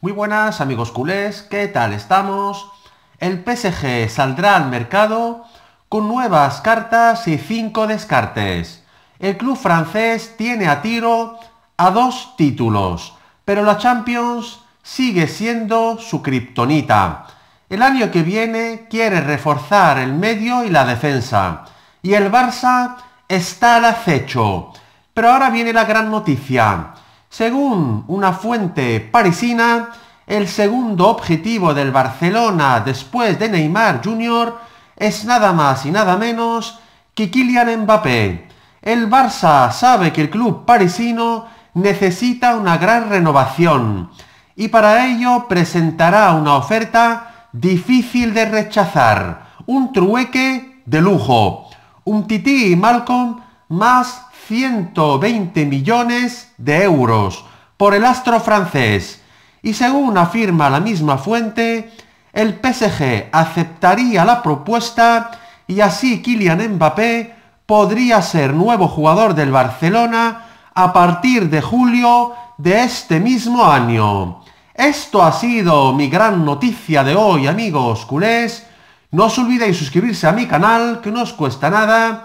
Muy buenas amigos culés, ¿qué tal estamos? El PSG saldrá al mercado con nuevas cartas y cinco descartes. El club francés tiene a tiro a dos títulos, pero la Champions sigue siendo su kriptonita. El año que viene quiere reforzar el medio y la defensa, y el Barça está al acecho. Pero ahora viene la gran noticia. Según una fuente parisina, el segundo objetivo del Barcelona después de Neymar Jr. es nada más y nada menos que Kylian Mbappé. El Barça sabe que el club parisino necesita una gran renovación y para ello presentará una oferta difícil de rechazar, un trueque de lujo, un tití y Malcolm más 120 millones de euros por el astro francés y según afirma la misma fuente, el PSG aceptaría la propuesta y así Kylian Mbappé podría ser nuevo jugador del Barcelona a partir de julio de este mismo año. Esto ha sido mi gran noticia de hoy, amigos culés. No os olvidéis suscribirse a mi canal, que no os cuesta nada